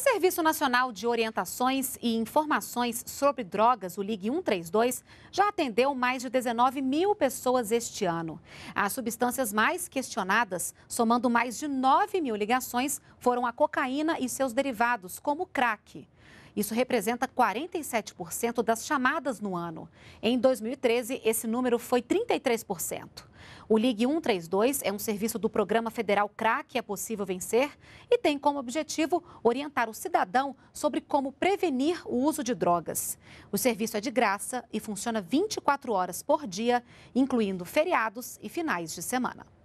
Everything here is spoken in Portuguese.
O Serviço Nacional de Orientações e Informações sobre Drogas, o Ligue 132, já atendeu mais de 19 mil pessoas este ano. As substâncias mais questionadas, somando mais de 9 mil ligações, foram a cocaína e seus derivados, como o crack. Isso representa 47% das chamadas no ano. Em 2013, esse número foi 33%. O Ligue 132 é um serviço do programa federal CRAC É Possível Vencer e tem como objetivo orientar o cidadão sobre como prevenir o uso de drogas. O serviço é de graça e funciona 24 horas por dia, incluindo feriados e finais de semana.